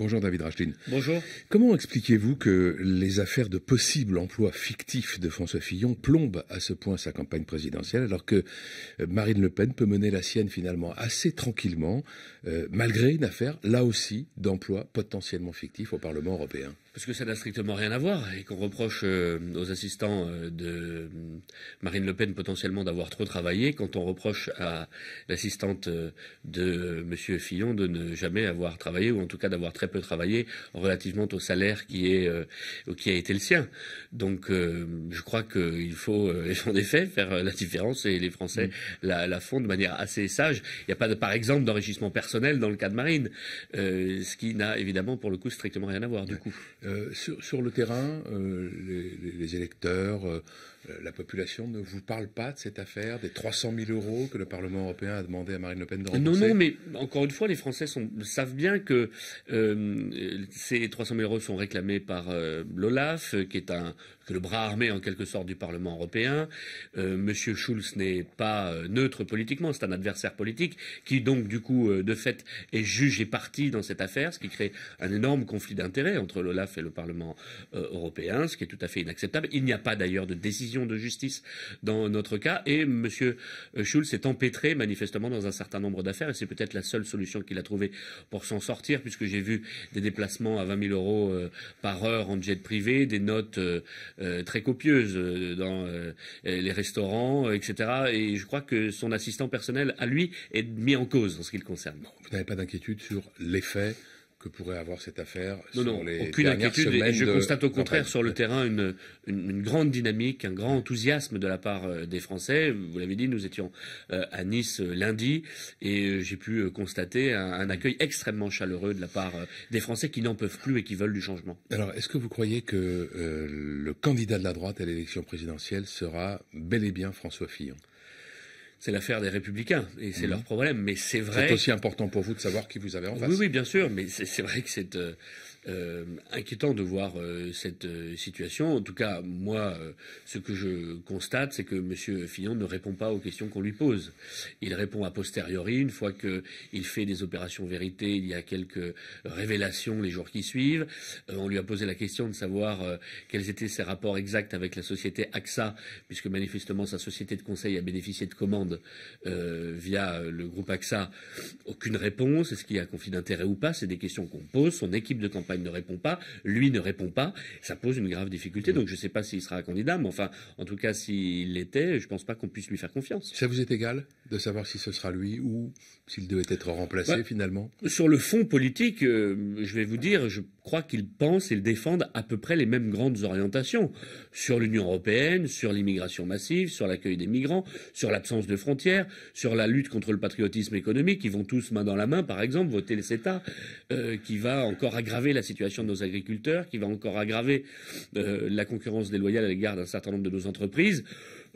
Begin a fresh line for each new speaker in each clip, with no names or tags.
Bonjour David Rachlin. Bonjour. Comment expliquez-vous que les affaires de possible emploi fictif de François Fillon plombent à ce point sa campagne présidentielle alors que euh, Marine Le Pen peut mener la sienne finalement assez tranquillement euh, malgré une affaire là aussi d'emploi potentiellement fictif au Parlement européen
parce que ça n'a strictement rien à voir et qu'on reproche euh, aux assistants de Marine Le Pen potentiellement d'avoir trop travaillé, quand on reproche à l'assistante de M. Fillon de ne jamais avoir travaillé ou en tout cas d'avoir très peut travailler relativement au salaire qui, est, euh, qui a été le sien. Donc euh, je crois qu'il faut, euh, en effet, faire la différence et les Français mm. la, font de manière assez sage. Il n'y a pas, par exemple, d'enrichissement personnel dans le cas de Marine, ce qui n'a évidemment pour le coup strictement rien à voir du coup.
Sur, le terrain, les, électeurs la population ne vous parle pas de cette affaire, des 300 000 euros que le Parlement
européen a demandé à Marine Le Pen de rembourser Non, non, mais encore une fois, les Français savent bien que euh, ces 300 000 euros sont réclamés par euh, l'OLAF, qui est le bras armé en quelque sorte du Parlement européen. Euh, Monsieur Schulz n'est pas neutre politiquement, c'est un adversaire politique qui donc du coup de fait est juge et parti dans cette affaire, ce qui crée un énorme conflit d'intérêts entre l'OLAF et le Parlement européen, ce qui est tout à fait inacceptable. Il n'y a pas d'ailleurs de décision de justice dans notre cas et Monsieur Schulz est empêtré manifestement dans un certain nombre d'affaires et c'est peut-être la seule solution qu'il a trouvée pour s'en sortir puisque j'ai vu des déplacements à 20 000 euros euh, par heure en jet privé, des notes euh, euh, très copieuses dans les restaurants, etc. Et je crois que son assistant personnel, à lui, est mis en cause en ce qui le concerne. vous
n'avez pas d'inquiétude sur l'effet que pourrait avoir cette affaire non, sur non, les aucune inquiétude, et je constate au contraire sur
le terrain une, grande dynamique, un grand enthousiasme de la part euh, des Français. Vous l'avez dit, nous étions euh, à Nice euh, lundi et j'ai pu constater un, accueil extrêmement chaleureux de la part des Français qui n'en peuvent plus et qui veulent du changement.
Alors, est-ce que vous croyez que le candidat de la droite à l'élection présidentielle sera bel et bien François Fillon c'est l'affaire des républicains
et c'est leur mhm. problème. Mais c'est vrai. C'est aussi important pour vous de savoir qui vous avez en face. Oui, oui, bien sûr. Mais c'est vrai que c'est. Euh, euh, inquiétant de voir euh, cette euh, situation. En tout cas, moi, ce que je constate, c'est que M. Fillon ne répond pas aux questions qu'on lui pose. Il répond a posteriori, une fois qu'il fait des opérations vérité, il y a quelques révélations les jours qui suivent. on lui a posé la question de savoir quels étaient ses rapports exacts avec la société AXA, puisque manifestement sa société de conseil a bénéficié de commandes via le groupe AXA. Aucune réponse. Est-ce qu'il y a conflit d'intérêt ou pas C'est des questions qu'on pose. Son équipe de campagne il ne répond pas, lui ne répond pas, ça pose une grave difficulté. Donc je ne sais pas s'il sera candidat, mais enfin, en tout cas, s'il l'était, je ne pense pas qu'on puisse lui faire confiance. Ça vous est égal de savoir si ce sera lui ou s'il devait être remplacé finalement Sur le fond politique, euh, je vais vous dire, je crois qu'ils pensent et défendent à peu près les mêmes grandes orientations sur l'Union européenne, sur l'immigration massive, sur l'accueil des migrants, sur l'absence de frontières, sur la lutte contre le patriotisme économique. Ils vont tous main dans la main, par exemple, voter le CETA, euh, qui va encore aggraver la situation de nos agriculteurs, qui va encore aggraver euh, la concurrence déloyale à l'égard d'un certain nombre de nos entreprises.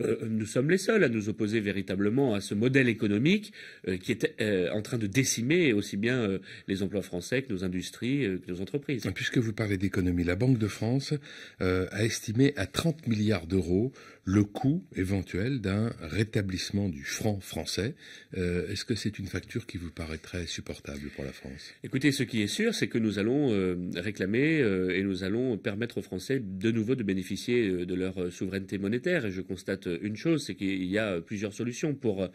Euh, nous sommes les seuls à nous opposer véritablement à ce modèle économique euh, qui est euh, en train de décimer aussi bien les emplois français que nos industries, que nos entreprises. Puisque vous parlez d'économie, la Banque de France a estimé à 30 milliards
d'euros le coût éventuel d'un rétablissement du franc français. Est-ce que c'est une facture qui vous paraîtrait supportable pour la France
Écoutez, ce qui est sûr, c'est que nous allons réclamer et nous allons permettre aux Français de nouveau de bénéficier de leur souveraineté monétaire. Et je constate euh, une chose, c'est qu'il y a euh, plusieurs solutions pour euh,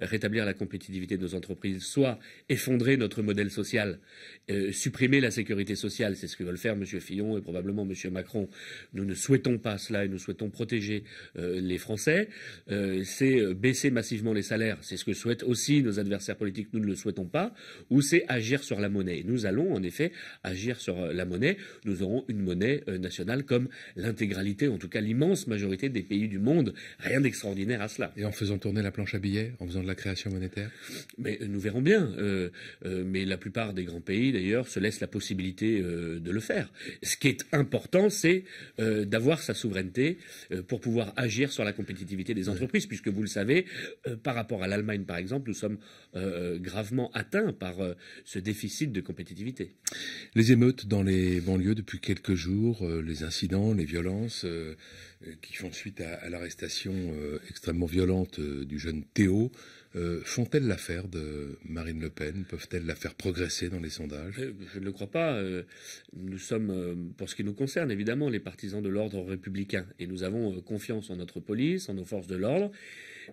rétablir la compétitivité de nos entreprises. Soit effondrer notre modèle social, supprimer la sécurité sociale, c'est ce que veulent faire M. Fillon et probablement M. Macron. Nous ne souhaitons pas cela et nous souhaitons protéger les Français. c'est baisser massivement les salaires, c'est ce que souhaitent aussi nos adversaires politiques, nous ne le souhaitons pas. Ou c'est agir sur la monnaie. nous allons en effet agir sur la monnaie. Nous aurons une monnaie nationale comme l'intégralité, en tout cas l'immense majorité des pays du monde rien d'extraordinaire à cela. Et en faisant tourner la planche à billets, en faisant de la création monétaire Mais euh, nous verrons bien. Euh, euh, mais la plupart des grands pays, d'ailleurs, se laissent la possibilité de le faire. Ce qui est important, c'est d'avoir sa souveraineté pour pouvoir agir sur la compétitivité des entreprises, puisque vous le savez, par rapport à l'Allemagne, par exemple, nous sommes gravement atteints par ce déficit de compétitivité. Les
émeutes dans les banlieues depuis quelques jours, les incidents, les violences euh, qui font suite à, l'arrestation euh, extrêmement violente euh, du jeune Théo, font-elles
l'affaire de Marine Le Pen Peuvent-elles la faire progresser dans les sondages Je ne le crois pas. Nous sommes, pour ce qui nous concerne, évidemment, les partisans de l'ordre républicain. Et nous avons confiance en notre police, en nos forces de l'ordre.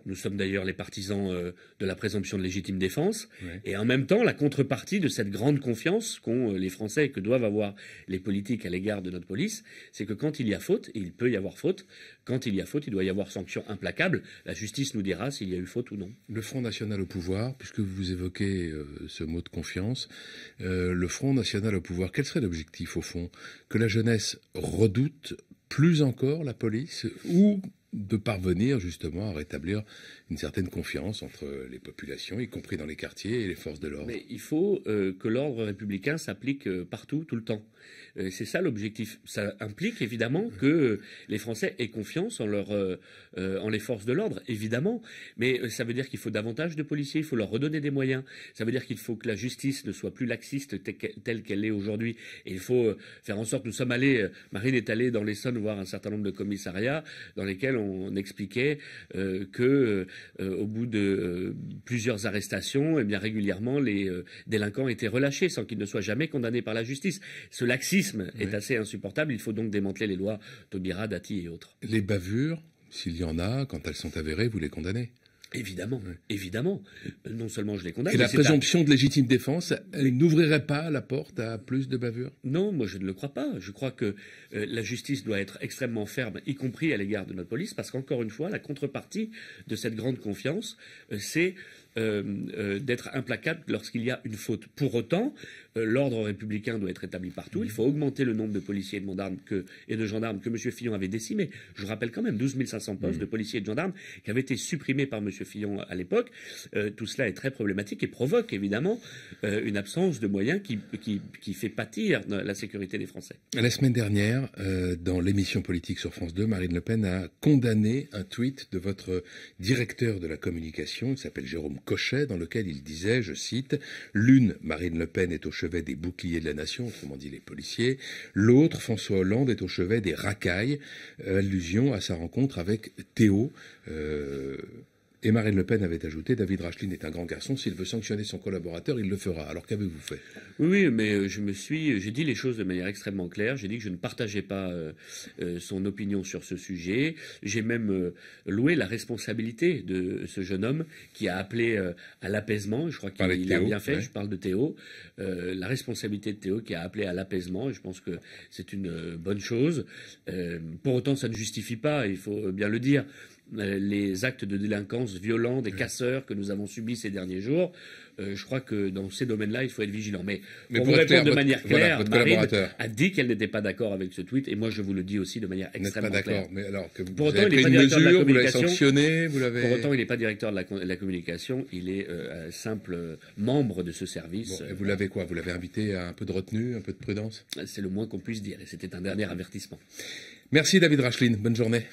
Nous sommes d'ailleurs les partisans euh, de la présomption de légitime défense. Et en même temps, la contrepartie de cette grande confiance qu'ont euh, les Français et que doivent avoir les politiques à l'égard de notre police, c'est que quand il y a faute, il peut y avoir faute, quand il y a faute, il doit y avoir sanction implacable. La justice nous dira s'il y a eu faute ou non. Le Front National au
pouvoir, puisque vous évoquez euh, ce mot de confiance, le Front National au pouvoir, quel serait l'objectif au fond Que la jeunesse redoute plus encore la police ou de parvenir justement à rétablir une certaine confiance entre les populations,
y compris dans les quartiers et les forces de l'ordre. Mais il faut euh, que l'ordre républicain s'applique euh, partout, tout le temps. Euh, c'est ça l'objectif. Ça implique évidemment mmh. que les Français aient confiance en, en les forces de l'ordre, évidemment. Mais ça veut dire qu'il faut davantage de policiers, il faut leur redonner des moyens. Ça veut dire qu'il faut que la justice ne soit plus laxiste telle qu'elle est aujourd'hui. Et il faut faire en sorte, que nous sommes allés, Marine est allée dans l'Essonne voir un certain nombre de commissariats dans lesquels on expliquait euh, que euh, au bout de euh, plusieurs arrestations, et eh bien régulièrement les délinquants étaient relâchés sans qu'ils ne soient jamais condamnés par la justice. Ce laxisme est assez insupportable. Il faut donc démanteler les lois Taubira, Dati et autres. Les bavures, s'il y en a, quand elles sont avérées, vous les condamnez. Évidemment, évidemment. Non seulement je les
condamne. Et la présomption de légitime défense, elle n'ouvrirait pas la porte à plus de bavures
Non, moi je ne le crois pas. Je crois que euh, la justice doit être extrêmement ferme, y compris à l'égard de notre police, parce qu'encore une fois, la contrepartie de cette grande confiance, euh, c'est euh, euh, d'être implacable lorsqu'il y a une faute. Pour autant, euh, l'ordre républicain doit être établi partout. Il faut augmenter le nombre de policiers et de, gendarmes que, et de gendarmes que M. Fillon avait décimé. Je rappelle quand même 12 500 postes de mm. policiers et de gendarmes qui avaient été supprimés par M. Fillon à l'époque. tout cela est très problématique et provoque évidemment une absence de moyens qui, fait pâtir la sécurité des Français.
La semaine dernière, dans l'émission politique sur France 2, Marine Le Pen a condamné un tweet de votre directeur de la communication, il s'appelle Jérôme Cochet, dans lequel il disait, je cite, L'une, Marine Le Pen, est au chevet des boucliers de la nation, autrement dit les policiers, l'autre, François Hollande, est au chevet des racailles, allusion à sa rencontre avec Théo. Euh, et Marine Le Pen avait ajouté David Racheline est un grand
garçon, s'il veut sanctionner son collaborateur, il le fera. Alors qu'avez-vous fait Oui, mais euh, je me suis, euh, j'ai dit les choses de manière extrêmement claire. J'ai dit que je ne partageais pas euh, son opinion sur ce sujet. J'ai même loué la responsabilité de ce jeune homme qui a appelé à l'apaisement. Je crois qu'il a bien fait. Je parle de Théo. la responsabilité de Théo qui a appelé à l'apaisement. Je pense que c'est une bonne chose. pour autant, ça ne justifie pas, il faut bien le dire, euh, les actes de délinquance violents des mm. casseurs que nous avons subis ces derniers jours. Euh, je crois que dans ces domaines-là, il faut être vigilant. Mais, pour, vous répondre de manière claire, a dit qu'elle n'était pas d'accord avec ce tweet, et moi je vous le dis aussi de manière extrêmement claire. pas d'accord, mais vous, il pas vous l'avez Pour autant, il n'est pas directeur de la, communication, il est euh, simple membre de ce service. vous l'avez quoi Vous l'avez invité à un peu de retenue, un peu de prudence C'est le moins qu'on puisse dire, et c'était un dernier avertissement. Merci David Racheline. bonne journée.